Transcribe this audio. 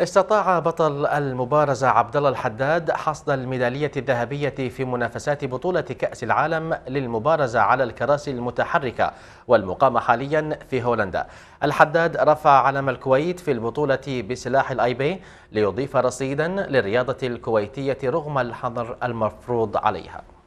استطاع بطل المبارزة عبد الله الحداد حصد الميدالية الذهبية في منافسات بطولة كأس العالم للمبارزة على الكراسي المتحركة والمقام حاليا في هولندا. الحداد رفع علم الكويت في البطولة بسلاح الاي بي ليضيف رصيدا للرياضة الكويتية رغم الحظر المفروض عليها.